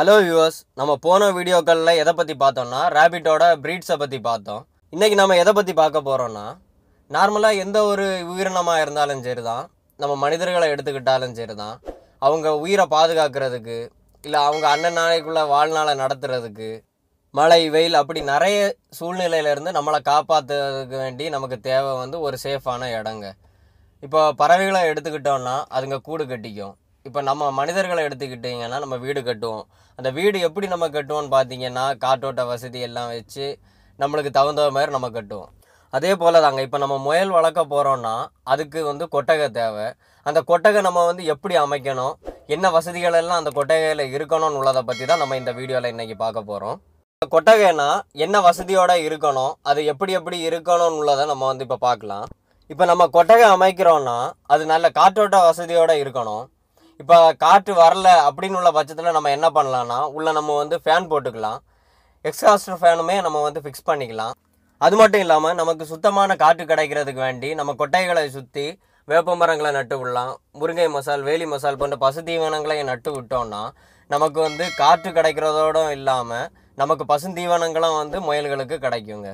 hello viewers நம்ம போன வீடியோக்களில் எதை பற்றி பார்த்தோம்னா ரேபிட்டோட ப்ரீட்ஸை பற்றி பார்த்தோம் இன்றைக்கி நம்ம எதை பற்றி பார்க்க போகிறோன்னா நார்மலாக எந்த ஒரு உயிரினமாக இருந்தாலும் சரி தான் நம்ம மனிதர்களை எடுத்துக்கிட்டாலும் சரி தான் அவங்க உயிரை பாதுகாக்கிறதுக்கு இல்லை அவங்க அண்ணன் நாளைக்குள்ளே வாழ்நாளை நடத்துறதுக்கு மழை வெயில் அப்படி நிறைய சூழ்நிலையிலேருந்து நம்மளை காப்பாற்றுறதுக்கு வேண்டி நமக்கு தேவை வந்து ஒரு சேஃபான இடங்க இப்போ பறவைகளை எடுத்துக்கிட்டோன்னா அதுங்க கூடு கட்டிக்கும் இப்போ நம்ம மனிதர்களை எடுத்துக்கிட்டிங்கன்னா நம்ம வீடு கட்டுவோம் அந்த வீடு எப்படி நம்ம கட்டுவோம்னு பார்த்தீங்கன்னா காற்றோட்ட வசதி எல்லாம் வச்சு நம்மளுக்கு தகுந்த மாதிரி நம்ம கட்டுவோம் அதே போல் தாங்க இப்போ நம்ம முயல் வளர்க்க போகிறோன்னா அதுக்கு வந்து கொட்டகை தேவை அந்த கொட்டகை நம்ம வந்து எப்படி அமைக்கணும் என்ன வசதிகள் எல்லாம் அந்த கொட்டகையில் இருக்கணும்னு உள்ளதை பற்றி தான் நம்ம இந்த வீடியோவில் இன்றைக்கி பார்க்க போகிறோம் கொட்டகைனா என்ன வசதியோடு இருக்கணும் அது எப்படி எப்படி இருக்கணும்னு உள்ளதை நம்ம வந்து இப்போ பார்க்கலாம் இப்போ நம்ம கொட்டகை அமைக்கிறோன்னா அது நல்ல காற்றோட்ட வசதியோடு இருக்கணும் இப்போ காற்று வரல அப்படின்னு உள்ள பட்சத்தில் நம்ம என்ன பண்ணலான்னா உள்ளே நம்ம வந்து ஃபேன் போட்டுக்கலாம் எக்ஸ்காஸ்டர் ஃபேனுமே நம்ம வந்து ஃபிக்ஸ் பண்ணிக்கலாம் அது மட்டும் இல்லாமல் நமக்கு சுத்தமான காற்று கிடைக்கிறதுக்கு வேண்டி நம்ம கொட்டைகளை சுற்றி வேப்ப மரங்களை நட்டு விடலாம் முருங்கை மசால் வேலி மசால் போன்ற பசு நட்டு விட்டோம்னா நமக்கு வந்து காற்று கிடைக்கிறதோடும் இல்லாமல் நமக்கு பசு வந்து முயல்களுக்கு கிடைக்குங்க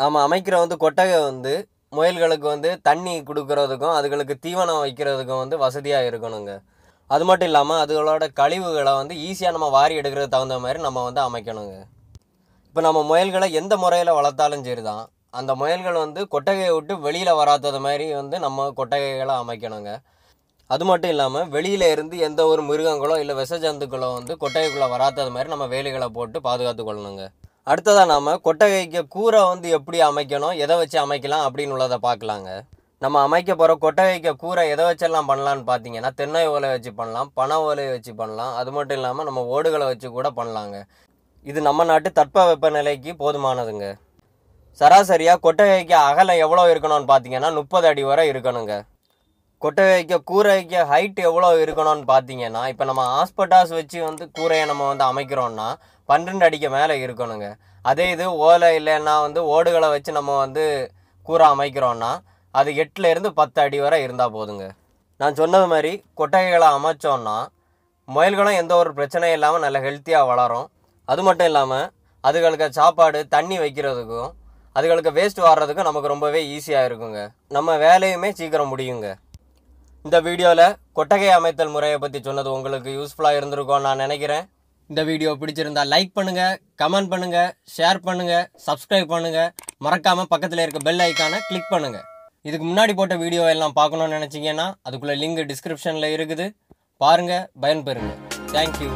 நாம் அமைக்கிற வந்து கொட்டகை வந்து முயல்களுக்கு வந்து தண்ணி கொடுக்கறதுக்கும் அதுகளுக்கு தீவனம் வைக்கிறதுக்கும் வந்து வசதியாக இருக்கணுங்க அது மட்டும் இல்லாமல் அதுகளோட கழிவுகளை வந்து ஈஸியாக நம்ம வாரி எடுக்கிறது தகுந்த மாதிரி நம்ம வந்து அமைக்கணுங்க இப்போ நம்ம முயல்களை எந்த முறையில் வளர்த்தாலும் சரி தான் அந்த முயல்கள் வந்து கொட்டகையை விட்டு வெளியில் வராதது மாதிரி வந்து நம்ம கொட்டகைகளை அமைக்கணுங்க அது மட்டும் இல்லாமல் வெளியில் இருந்து எந்த ஒரு மிருகங்களோ இல்லை விஷ ஜந்துக்களோ வந்து கொட்டகைக்குள்ளே வராதது மாதிரி நம்ம வேலைகளை போட்டு பாதுகாத்து கொள்ளணுங்க அடுத்ததாக நாம் கொட்டகைக்கு கூரை வந்து எப்படி அமைக்கணும் எதை வச்சு அமைக்கலாம் அப்படின்னு உள்ளதை பார்க்கலாங்க நம்ம அமைக்க போகிற கொட்டை வைக்க கூரை எதை வச்செல்லாம் பண்ணலான்னு பார்த்தீங்கன்னா தென்னை ஓலை வச்சு பண்ணலாம் பனை ஓலையை வச்சு பண்ணலாம் அது மட்டும் இல்லாமல் நம்ம ஓடுகளை வச்சு கூட பண்ணலாங்க இது நம்ம நாட்டு தட்ப வெப்பநிலைக்கு போதுமானதுங்க சராசரியாக கொட்டை வைக்க அகலம் எவ்வளோ இருக்கணும்னு பார்த்தீங்கன்னா முப்பது அடி வரை இருக்கணுங்க கொட்டை வைக்க கூரை வைக்க ஹைட் எவ்வளோ இருக்கணும்னு பார்த்தீங்கன்னா இப்போ நம்ம ஹாஸ்பட்டாஸ் வச்சு வந்து கூரையை நம்ம வந்து அமைக்கிறோம்னா பன்னெண்டு அடிக்கு மேலே இருக்கணுங்க அதே இது ஓலை இல்லைன்னா வந்து ஓடுகளை வச்சு நம்ம வந்து கூரை அமைக்கிறோன்னா அது இருந்து பத்து அடி வரை இருந்தால் போதுங்க நான் சொன்னது மாதிரி கொட்டகைகளை அமைச்சோன்னா முயல்களும் எந்த ஒரு பிரச்சனையும் இல்லாமல் நல்ல ஹெல்த்தியாக வளரும் அது மட்டும் இல்லாமல் அதுகளுக்கு சாப்பாடு தண்ணி வைக்கிறதுக்கும் அதுகளுக்கு வேஸ்ட் வர்றதுக்கும் நமக்கு ரொம்பவே ஈஸியாக இருக்குங்க நம்ம வேலையுமே சீக்கிரம் முடியுங்க இந்த வீடியோவில் கொட்டகை அமைத்தல் முறையை பற்றி சொன்னது உங்களுக்கு யூஸ்ஃபுல்லாக இருந்திருக்கும்னு நான் நினைக்கிறேன் இந்த வீடியோ பிடிச்சிருந்தா லைக் பண்ணுங்கள் கமெண்ட் பண்ணுங்கள் ஷேர் பண்ணுங்கள் சப்ஸ்கிரைப் பண்ணுங்கள் மறக்காமல் பக்கத்தில் இருக்க பெல் ஐக்கானை கிளிக் பண்ணுங்கள் இதுக்கு முன்னாடி போட்ட வீடியோ எல்லாம் பார்க்கணுன்னு நினச்சிங்கன்னா அதுக்குள்ளே லிங்க் டிஸ்கிரிப்ஷனில் இருக்குது பாருங்கள் பயன்பெறுங்க தேங்க்யூ